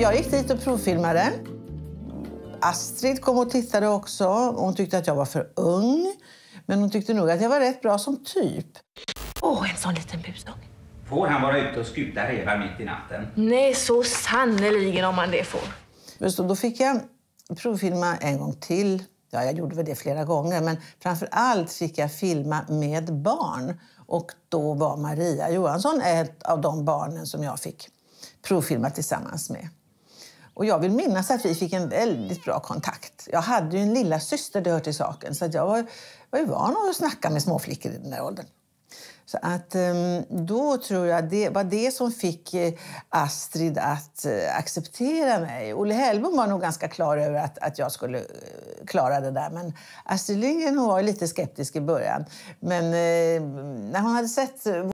Jag gick dit och provfilmade. Astrid kom och tittade också. Hon tyckte att jag var för ung. Men hon tyckte nog att jag var rätt bra som typ. Åh, oh, en sån liten busung. Får han vara ute och skuta revar mitt i natten? Nej, så sannoliken om han det får. Just då, då fick jag provfilma en gång till. Ja, jag gjorde väl det flera gånger, men framför allt fick jag filma med barn. Och då var Maria Johansson ett av de barnen som jag fick provfilma tillsammans med. Och jag vill minnas att vi fick en väldigt bra kontakt. Jag hade ju en lilla syster det hör till saken, så jag var, var ju van att snacka med småflickor i den där åldern. Så att ehm, då tror jag det var det som fick eh, Astrid att eh, acceptera mig. Olle Hellbom var nog ganska klar över att, att jag skulle eh, klara det där. Men Astrid Lindgren var lite skeptisk i början. Men när hon hade sett